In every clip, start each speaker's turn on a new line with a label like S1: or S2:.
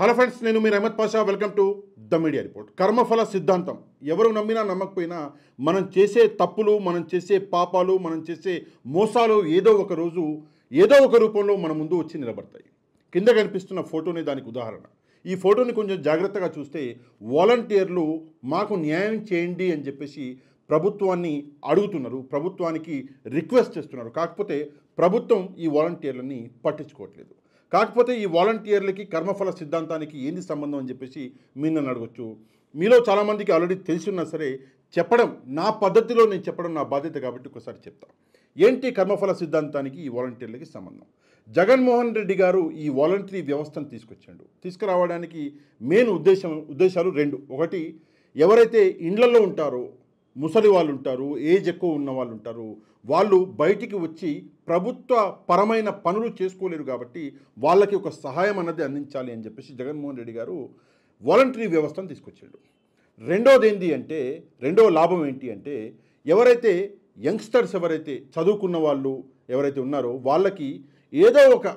S1: hello friends నేను మీరు Ahmed Pasha welcome to the media report కర్మఫల సిద్ధాంతం ఎవరు నమ్మినా నమ్మకపోయినా మనం చేసే తప్పులు మనం చేసే పాపాలు మనం చేసే మోసాలు ఏదో ఒక రోజు ఏదో ఒక రూపంలో మన ముందు వచ్చి నిలబడతాయి కింద కనిపిస్తున్న ఫోటోనే దానికి ఉదాహరణ ఈ ఫోటోని కొంచెం జాగ్రత్తగా చూస్తే వాలంటీర్లు మాకు న్యాయం చేయండి అని చెప్పేసి ప్రభుత్వాన్ని అడుగుతున్నారు ప్రభుత్వానికి రిక్వెస్ట్ చేస్తున్నారు కాకపోతే ప్రభుత్వం ఈ వాలంటీర్లని పట్టించుకోవట్లేదు కాకపోతే ఈ వాలంటీర్లకి కర్మఫల సిద్ధాంతానికి ఏంది సంబంధం అని చెప్పేసి మీరు నన్ను అడగచ్చు మీలో చాలామందికి ఆల్రెడీ తెలిసి ఉన్నా సరే చెప్పడం నా పద్ధతిలో నేను చెప్పడం నా బాధ్యత కాబట్టి ఒకసారి చెప్తా ఏంటి కర్మఫల సిద్ధాంతానికి ఈ వాలంటీర్లకి సంబంధం జగన్మోహన్ రెడ్డి గారు ఈ వాలంటరీ వ్యవస్థను తీసుకొచ్చాడు తీసుకురావడానికి మెయిన్ ఉద్దేశం ఉద్దేశాలు రెండు ఒకటి ఎవరైతే ఇండ్లలో ఉంటారో ముసలి వాళ్ళు ఉంటారు ఏజ్ ఎక్కువ ఉన్న వాళ్ళు ఉంటారు వాళ్ళు బయటికి వచ్చి ప్రభుత్వ పరమైన పనులు చేసుకోలేరు కాబట్టి వాళ్ళకి ఒక సహాయం అన్నది అందించాలి అని చెప్పేసి జగన్మోహన్ రెడ్డి గారు వాలంటరీ వ్యవస్థను తీసుకొచ్చాడు రెండోది ఏంటి అంటే రెండో లాభం ఏంటి అంటే ఎవరైతే యంగ్స్టర్స్ ఎవరైతే చదువుకున్న వాళ్ళు ఎవరైతే ఉన్నారో వాళ్ళకి ఏదో ఒక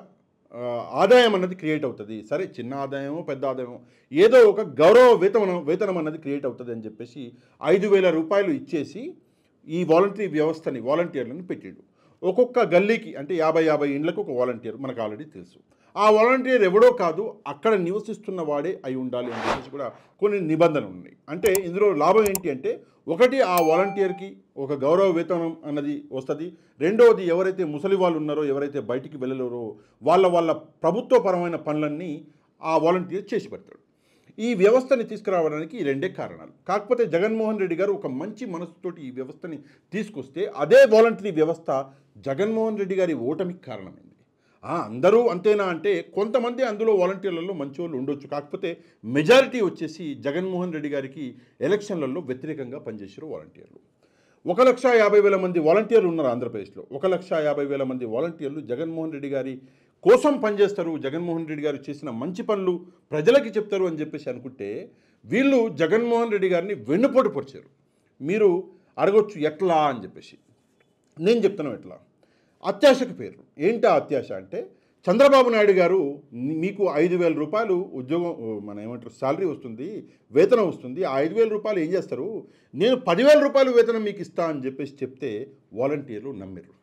S1: ఆదాయం అన్నది క్రియేట్ అవుతుంది సరే చిన్న ఆదాయమో పెద్ద ఆదాయమో ఏదో ఒక గౌరవ వేతనం వేతనం అన్నది క్రియేట్ అవుతుంది అని చెప్పేసి ఐదు వేల రూపాయలు ఇచ్చేసి ఈ వాలంటీర్ వ్యవస్థని వాలంటీర్లను పెట్టాడు ఒక్కొక్క గల్లీకి అంటే యాభై యాభై ఇండ్లకు ఒక వాలంటీర్ మనకు ఆల్రెడీ తెలుసు ఆ వాలంటీర్ ఎవడో కాదు అక్కడ నివసిస్తున్న వాడే అయి ఉండాలి అని కూడా కొన్ని నిబంధనలు ఉన్నాయి అంటే ఇందులో లాభం ఏంటి అంటే ఒకటి ఆ వాలంటీర్కి ఒక గౌరవ వేతనం అన్నది వస్తుంది రెండవది ఎవరైతే ముసలి వాళ్ళు ఉన్నారో ఎవరైతే బయటికి వెళ్ళలేరో వాళ్ళ వాళ్ళ ప్రభుత్వపరమైన పనులన్నీ ఆ వాలంటీర్ చేసి పెడతాడు ఈ వ్యవస్థని తీసుకురావడానికి ఈ రెండే కారణాలు కాకపోతే జగన్మోహన్ రెడ్డి గారు ఒక మంచి మనసుతోటి ఈ వ్యవస్థని తీసుకొస్తే అదే వాలంటీర్ వ్యవస్థ జగన్మోహన్ రెడ్డి గారి ఓటమికి కారణమైంది అందరూ అంతేనా అంటే కొంతమంది అందులో వాలంటీర్లలో మంచివాళ్ళు ఉండొచ్చు కాకపోతే మెజారిటీ వచ్చేసి జగన్మోహన్ రెడ్డి గారికి ఎలక్షన్లలో వ్యతిరేకంగా పనిచేసారు వాలంటీర్లు ఒక లక్ష యాభై వేల మంది వాలంటీర్లు ఉన్నారు ఆంధ్రప్రదేశ్లో ఒక లక్ష యాభై వేల మంది వాలంటీర్లు జగన్మోహన్ రెడ్డి గారి కోసం పనిచేస్తారు జగన్మోహన్ రెడ్డి గారు చేసిన మంచి పనులు ప్రజలకి చెప్తారు అని చెప్పేసి అనుకుంటే వీళ్ళు జగన్మోహన్ రెడ్డి గారిని వెన్నుపోటు పొడిచారు మీరు అడగొచ్చు ఎట్లా అని చెప్పేసి నేను చెప్తున్నాం ఎట్లా అత్యాశకు పేరు ఏంటి ఆ అత్యాశ అంటే చంద్రబాబు నాయుడు గారు మీకు ఐదు వేల రూపాయలు ఉద్యోగం మన ఏమంటారు శాలరీ వస్తుంది వేతనం వస్తుంది ఆ ఐదు వేల రూపాయలు ఏం చేస్తారు నేను పదివేల రూపాయలు వేతనం మీకు ఇస్తా అని చెప్పేసి చెప్తే వాలంటీర్లు నమ్మిర్రు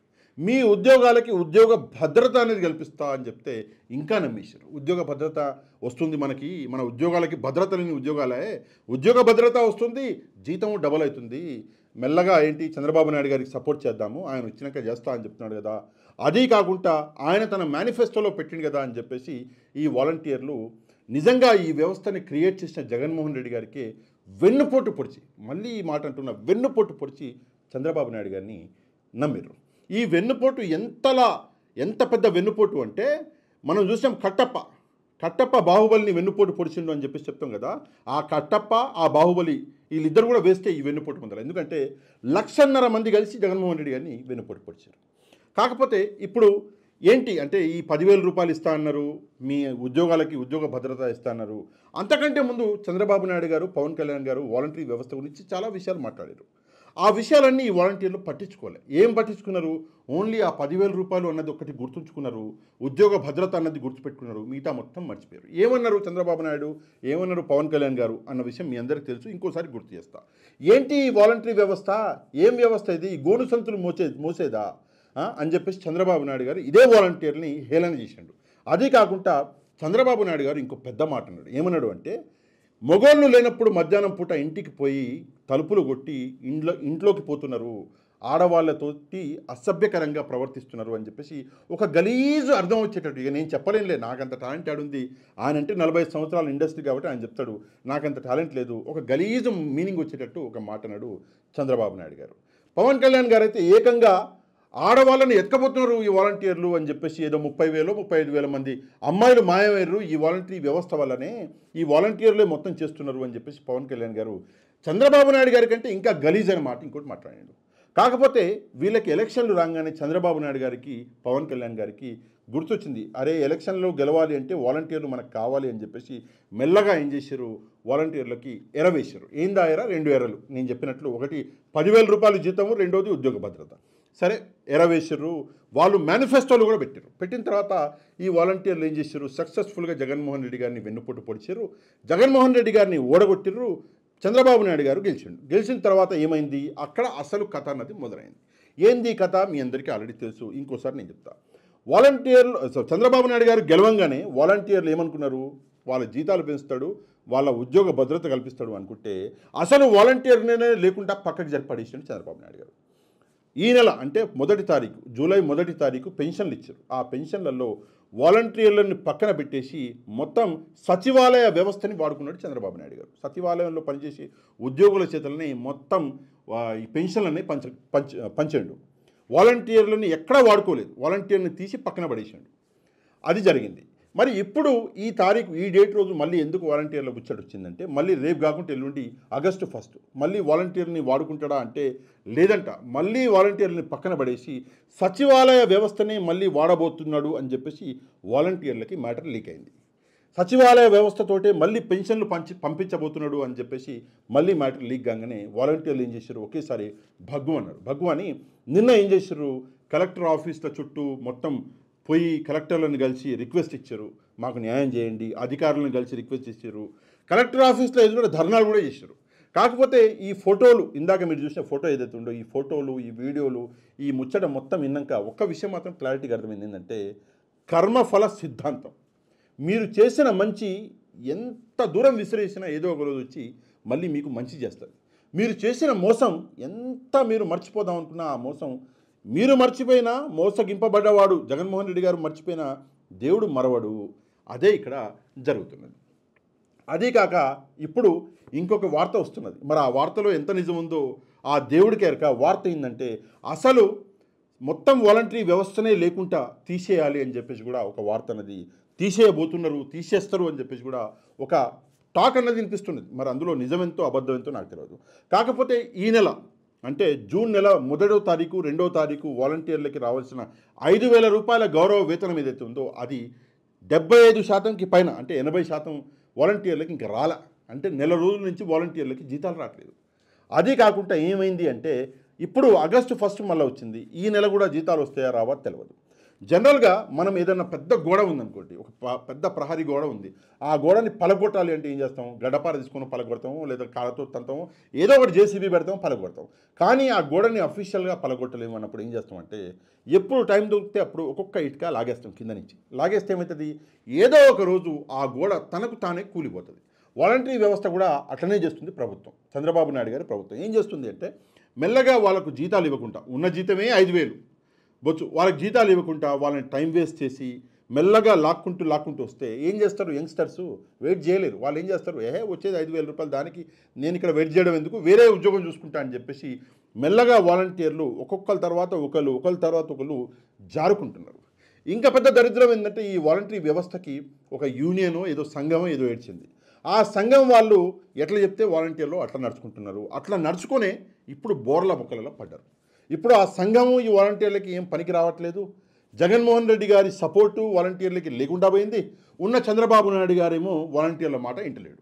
S1: మీ ఉద్యోగాలకి ఉద్యోగ భద్రత అనేది కల్పిస్తా అని చెప్తే ఇంకా నమ్మేశారు ఉద్యోగ భద్రత వస్తుంది మనకి మన ఉద్యోగాలకి భద్రత లేని ఉద్యోగాలే ఉద్యోగ భద్రత వస్తుంది జీతం డబల్ అవుతుంది మెల్లగా ఏంటి చంద్రబాబు నాయుడు గారికి సపోర్ట్ చేద్దాము ఆయన వచ్చినాక చేస్తా అని చెప్తున్నాడు కదా అదీ కాకుండా ఆయన తన మేనిఫెస్టోలో పెట్టింది కదా అని చెప్పేసి ఈ వాలంటీర్లు నిజంగా ఈ వ్యవస్థని క్రియేట్ చేసిన జగన్మోహన్ రెడ్డి గారికి వెన్నుపోటు పొడిచి మళ్ళీ ఈ మాట అంటున్న వెన్నుపోటు పొడిచి చంద్రబాబు నాయుడు గారిని నమ్మిరు ఈ వెన్నుపోటు ఎంతలా ఎంత పెద్ద వెన్నుపోటు అంటే మనం చూసాం కట్టప్ప కట్టప్ప బాహుబలిని వెన్నుపోటు పొడిచిండు అని చెప్పేసి చెప్తాం కదా ఆ కట్టప్ప ఆ బాహుబలి వీళ్ళిద్దరు కూడా వేస్తే ఈ వెన్నుపోటు పొందాలి ఎందుకంటే లక్షన్నర మంది కలిసి జగన్మోహన్ రెడ్డి గారిని వెన్నుపోటు పొడిచారు కాకపోతే ఇప్పుడు ఏంటి అంటే ఈ పదివేల రూపాయలు ఇస్తా అన్నారు మీ ఉద్యోగాలకి ఉద్యోగ భద్రత ఇస్తా అన్నారు అంతకంటే ముందు చంద్రబాబు నాయుడు గారు పవన్ కళ్యాణ్ గారు వాలంటరీ వ్యవస్థ గురించి చాలా విషయాలు మాట్లాడారు ఆ విషయాలన్నీ ఈ వాలంటీర్లు పట్టించుకోలే ఏం పట్టించుకున్నారు ఓన్లీ ఆ పదివేల రూపాయలు అన్నది ఒకటి గుర్తుంచుకున్నారు ఉద్యోగ భద్రత అన్నది గుర్తుపెట్టుకున్నారు మిగతా మొత్తం మర్చిపోయారు ఏమన్నారు చంద్రబాబు నాయుడు ఏమన్నారు పవన్ కళ్యాణ్ గారు అన్న విషయం మీ అందరికీ తెలుసు ఇంకోసారి గుర్తు చేస్తా ఏంటి ఈ వాలంటరీ వ్యవస్థ ఏం వ్యవస్థ ఇది గోను సంతులు మోసే మోసేదా అని చెప్పేసి చంద్రబాబు నాయుడు గారు ఇదే వాలంటీర్ని హేళన చేసిండు అదే కాకుండా చంద్రబాబు నాయుడు గారు ఇంకో పెద్ద మాట అన్నాడు ఏమన్నాడు అంటే మొగోళ్ళు లేనప్పుడు మధ్యాహ్నం పూట ఇంటికి పోయి తలుపులు కొట్టి ఇంట్లో ఇంట్లోకి పోతున్నారు ఆడవాళ్లతో అసభ్యకరంగా ప్రవర్తిస్తున్నారు అని చెప్పేసి ఒక గలీజు అర్థం వచ్చేటట్టు ఇక నేను చెప్పలేనులే నాకంత టాలెంట్ ఆడుంది ఆయన అంటే నలభై సంవత్సరాల ఇండస్ట్రీ కాబట్టి ఆయన చెప్తాడు నాకంత టాలెంట్ లేదు ఒక గలీజు మీనింగ్ వచ్చేటట్టు ఒక మాట అన్నాడు చంద్రబాబు నాయుడు గారు పవన్ కళ్యాణ్ గారు అయితే ఏకంగా ఆడవాళ్ళని ఎక్కబోతున్నారు ఈ వాలంటీర్లు అని చెప్పేసి ఏదో ముప్పై వేలు ముప్పై ఐదు వేల మంది అమ్మాయిలు మాయమయ్యారు ఈ వాలంటీర్ వ్యవస్థ వల్లనే ఈ వాలంటీర్లే మొత్తం చేస్తున్నారు అని చెప్పేసి పవన్ కళ్యాణ్ గారు చంద్రబాబు నాయుడు గారి కంటే ఇంకా గలీజ్ అని మాట ఇంకోటి మాట్లాడాడు కాకపోతే వీళ్ళకి ఎలక్షన్లు రాగానే చంద్రబాబు నాయుడు గారికి పవన్ కళ్యాణ్ గారికి గుర్తొచ్చింది అరే ఎలక్షన్లో గెలవాలి అంటే వాలంటీర్లు మనకు కావాలి అని చెప్పేసి మెల్లగా ఏం చేశారు వాలంటీర్లకి ఎరవేశారు ఏందా ఎరా రెండు ఎరలు నేను చెప్పినట్లు ఒకటి పదివేల రూపాయలు జీతము రెండోది ఉద్యోగ భద్రత సరే ఎరవేసారు వాళ్ళు మేనిఫెస్టోలు కూడా పెట్టారు పెట్టిన తర్వాత ఈ వాలంటీర్లు ఏం చేశారు సక్సెస్ఫుల్గా జగన్మోహన్ రెడ్డి గారిని వెన్నుపోటు పొడిచారు జగన్మోహన్ రెడ్డి గారిని ఓడగొట్టిర్రు చంద్రబాబు నాయుడు గారు గెలిచిండు గెలిచిన తర్వాత ఏమైంది అక్కడ అసలు కథ అన్నది మొదలైంది ఏంది కథ మీ అందరికీ ఆల్రెడీ తెలుసు ఇంకోసారి నేను చెప్తా వాలంటీర్లు చంద్రబాబు నాయుడు గారు గెలవంగానే వాలంటీర్లు ఏమనుకున్నారు వాళ్ళ జీతాలు పెంచుతాడు వాళ్ళ ఉద్యోగ భద్రత కల్పిస్తాడు అనుకుంటే అసలు వాలంటీర్నే లేకుండా పక్కకి జరిపడేసాడు చంద్రబాబు నాయుడు గారు ఈ నెల అంటే మొదటి తారీఖు జూలై మొదటి తారీఖు పెన్షన్లు ఇచ్చారు ఆ పెన్షన్లలో వాలంటీర్లను పక్కన పెట్టేసి మొత్తం సచివాలయ వ్యవస్థని వాడుకున్నాడు చంద్రబాబు నాయుడు గారు సచివాలయంలో పనిచేసే ఉద్యోగుల చేతులని మొత్తం ఈ పెన్షన్లన్నీ పంచ పంచ పంచాడు వాలంటీర్లని ఎక్కడా వాడుకోలేదు వాలంటీర్ని తీసి పక్కన పడేసాడు అది జరిగింది మరి ఇప్పుడు ఈ తారీఖు ఈ డేట్ రోజు మళ్ళీ ఎందుకు వాలంటీర్ల ముచ్చట వచ్చిందంటే మళ్ళీ రేపు కాకుండా ఎల్లుండి ఆగస్టు ఫస్ట్ మళ్ళీ వాలంటీర్ని వాడుకుంటాడా అంటే లేదంట మళ్ళీ వాలంటీర్ని పక్కన పడేసి సచివాలయ వ్యవస్థనే మళ్ళీ వాడబోతున్నాడు అని చెప్పేసి వాలంటీర్లకి మ్యాటర్ లీక్ అయింది సచివాలయ వ్యవస్థతోటే మళ్ళీ పెన్షన్లు పంచి పంపించబోతున్నాడు అని చెప్పేసి మళ్ళీ మ్యాటర్ లీక్ కాగానే వాలంటీర్లు ఏం చేశారు ఒకేసారి భగ్గు అన్నారు భగ్గు అని నిన్న ఏం చేశారు కలెక్టర్ ఆఫీస్ల చుట్టూ మొత్తం పోయి కలెక్టర్లను కలిసి రిక్వెస్ట్ ఇచ్చారు మాకు న్యాయం చేయండి అధికారులను కలిసి రిక్వెస్ట్ ఇచ్చారు కలెక్టర్ ఆఫీస్లో ఎదురు ధర్నాలు కూడా చేశారు కాకపోతే ఈ ఫోటోలు ఇందాక మీరు చూసిన ఫోటో ఏదైతే ఉందో ఈ ఫోటోలు ఈ వీడియోలు ఈ ముచ్చట మొత్తం విన్నాక ఒక్క విషయం మాత్రం క్లారిటీగా అర్థమైంది ఏంటంటే కర్మఫల సిద్ధాంతం మీరు చేసిన మంచి ఎంత దూరం విసిరేసినా ఏదో ఒక రోజు వచ్చి మళ్ళీ మీకు మంచి చేస్తుంది మీరు చేసిన మోసం ఎంత మీరు మర్చిపోదాం అనుకున్నా ఆ మోసం మీరు మర్చిపోయిన మోసగింపబడ్డవాడు జగన్మోహన్ రెడ్డి గారు మర్చిపోయిన దేవుడు మరవడు అదే ఇక్కడ జరుగుతున్నది అదే కాక ఇప్పుడు ఇంకొక వార్త వస్తున్నది మరి ఆ వార్తలో ఎంత నిజం ఉందో ఆ దేవుడి ఎరక వార్త ఏంటంటే అసలు మొత్తం వాలంటరీ వ్యవస్థనే లేకుండా తీసేయాలి అని చెప్పేసి కూడా ఒక వార్త అన్నది తీసేయబోతున్నారు తీసేస్తారు అని చెప్పేసి కూడా ఒక టాక్ అన్నది వినిపిస్తున్నది మరి అందులో నిజమెంతో అబద్ధం ఎంతో నాకు తెలియదు కాకపోతే ఈ నెల అంటే జూన్ నెల మొదటో తారీఖు రెండవ తారీఖు వాలంటీర్లకి రావాల్సిన ఐదు వేల రూపాయల గౌరవ వేతనం ఏదైతే ఉందో అది డెబ్బై ఐదు శాతంకి పైన అంటే ఎనభై శాతం వాలంటీర్లకి ఇంకా రాల అంటే నెల రోజుల నుంచి వాలంటీర్లకి జీతాలు రావట్లేదు అదే కాకుండా ఏమైంది అంటే ఇప్పుడు ఆగస్టు ఫస్ట్ మళ్ళీ వచ్చింది ఈ నెల కూడా జీతాలు వస్తాయా రావా తెలియదు జనరల్గా మనం ఏదైనా పెద్ద గోడ ఉందనుకోండి ఒక పెద్ద ప్రహరీ గోడ ఉంది ఆ గోడని పలగొట్టాలి అంటే ఏం చేస్తాం గడపార తీసుకొని పలగొడతాము లేదా కాళ్ళతో తంతాము ఏదో ఒకటి జేసీబీ పెడతాము పలగొడతాం కానీ ఆ గోడని అఫీషియల్గా పలగొట్టలేము అన్నప్పుడు ఏం చేస్తామంటే ఎప్పుడు టైం దొరికితే అప్పుడు ఒక్కొక్క ఇటుక లాగేస్తాం కింద నుంచి లాగేస్తే ఏమవుతుంది ఏదో ఒక రోజు ఆ గోడ తనకు తానే కూలిపోతుంది వాలంటరీ వ్యవస్థ కూడా అట్లనే చేస్తుంది ప్రభుత్వం చంద్రబాబు నాయుడు గారి ప్రభుత్వం ఏం చేస్తుంది అంటే మెల్లగా వాళ్ళకు జీతాలు ఇవ్వకుండా ఉన్న జీతమే ఐదు వేలు బొచ్చు వాళ్ళకి జీతాలు ఇవ్వకుండా వాళ్ళని టైం వేస్ట్ చేసి మెల్లగా లాక్కుంటూ లాక్కుంటూ వస్తే ఏం చేస్తారు యంగ్స్టర్స్ వెయిట్ చేయలేరు వాళ్ళు ఏం చేస్తారు ఏహే వచ్చేది ఐదు వేల రూపాయలు దానికి నేను ఇక్కడ వెయిట్ చేయడం ఎందుకు వేరే ఉద్యోగం చూసుకుంటా అని చెప్పేసి మెల్లగా వాలంటీర్లు ఒక్కొక్కరి తర్వాత ఒకరు ఒకళ్ళ తర్వాత ఒకరు జారుకుంటున్నారు ఇంకా పెద్ద దరిద్రం ఏంటంటే ఈ వాలంటీ వ్యవస్థకి ఒక యూనియనో ఏదో సంఘమో ఏదో ఏడ్చింది ఆ సంఘం వాళ్ళు ఎట్లా చెప్తే వాలంటీర్లు అట్లా నడుచుకుంటున్నారు అట్లా నడుచుకునే ఇప్పుడు బోర్ల మొక్కలలో పడ్డారు ఇప్పుడు ఆ సంఘము ఈ వాలంటీర్లకి ఏం పనికి రావట్లేదు జగన్మోహన్ రెడ్డి గారి సపోర్టు వాలంటీర్లకి లేకుండా పోయింది ఉన్న చంద్రబాబు నాయుడు గారేమో వాలంటీర్ల మాట ఇంటలేడు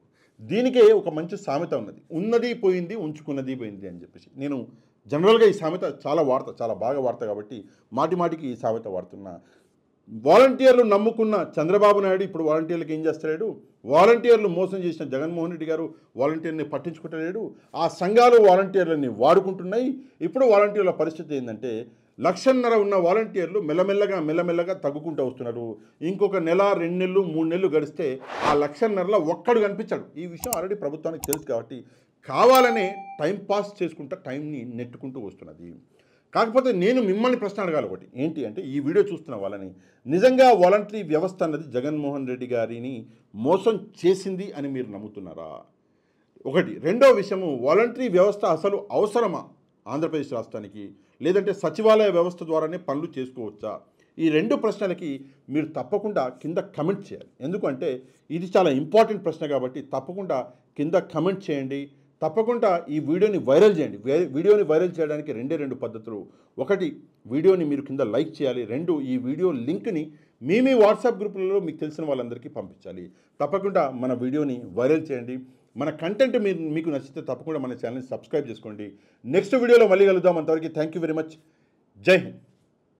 S1: దీనికే ఒక మంచి సామెత ఉన్నది ఉన్నది పోయింది ఉంచుకున్నది పోయింది అని చెప్పేసి నేను జనరల్గా ఈ సామెత చాలా వార్త చాలా బాగా వార్త కాబట్టి మాటి మాటికి ఈ సామెత వాడుతున్నా వాలంటీర్లు నమ్ముకున్న చంద్రబాబు నాయుడు ఇప్పుడు వాలంటీర్లకు ఏం చేస్తలేడు వాలంటీర్లు మోసం చేసిన జగన్మోహన్ రెడ్డి గారు వాలంటీర్ని పట్టించుకుంటలేడు ఆ సంఘాలు వాలంటీర్లని వాడుకుంటున్నాయి ఇప్పుడు వాలంటీర్ల పరిస్థితి ఏంటంటే లక్షన్నర ఉన్న వాలంటీర్లు మెల్లమెల్లగా మెల్లమెల్లగా తగ్గుకుంటూ వస్తున్నారు ఇంకొక నెల రెండు నెలలు మూడు నెలలు గడిస్తే ఆ లక్షన్నరలో ఒక్కడు కనిపించాడు ఈ విషయం ఆల్రెడీ ప్రభుత్వానికి తెలుసు కాబట్టి కావాలనే టైం పాస్ చేసుకుంటూ టైంని నెట్టుకుంటూ వస్తున్నది కాకపోతే నేను మిమ్మల్ని ప్రశ్న అడగాలి ఒకటి ఏంటి అంటే ఈ వీడియో చూస్తున్న వాళ్ళని నిజంగా వాలంటరీ వ్యవస్థ అన్నది జగన్మోహన్ రెడ్డి గారిని మోసం చేసింది అని మీరు నమ్ముతున్నారా ఒకటి రెండో విషయము వాలంటరీ వ్యవస్థ అసలు అవసరమా ఆంధ్రప్రదేశ్ రాష్ట్రానికి లేదంటే సచివాలయ వ్యవస్థ ద్వారానే పనులు చేసుకోవచ్చా ఈ రెండు ప్రశ్నలకి మీరు తప్పకుండా కింద కమెంట్ చేయాలి ఎందుకంటే ఇది చాలా ఇంపార్టెంట్ ప్రశ్న కాబట్టి తప్పకుండా కింద కమెంట్ చేయండి తప్పకుండా ఈ వీడియోని వైరల్ చేయండి వీడియోని వైరల్ చేయడానికి రెండే రెండు పద్ధతులు ఒకటి వీడియోని మీరు కింద లైక్ చేయాలి రెండు ఈ వీడియో లింక్ని మీ మీ వాట్సాప్ గ్రూపులలో మీకు తెలిసిన వాళ్ళందరికీ పంపించాలి తప్పకుండా మన వీడియోని వైరల్ చేయండి మన కంటెంట్ మీరు మీకు నచ్చితే తప్పకుండా మన ఛానల్ని సబ్స్క్రైబ్ చేసుకోండి నెక్స్ట్ వీడియోలో మళ్ళీ కలుద్దాం అంతవరకు థ్యాంక్ యూ వెరీ మచ్ జై హింద్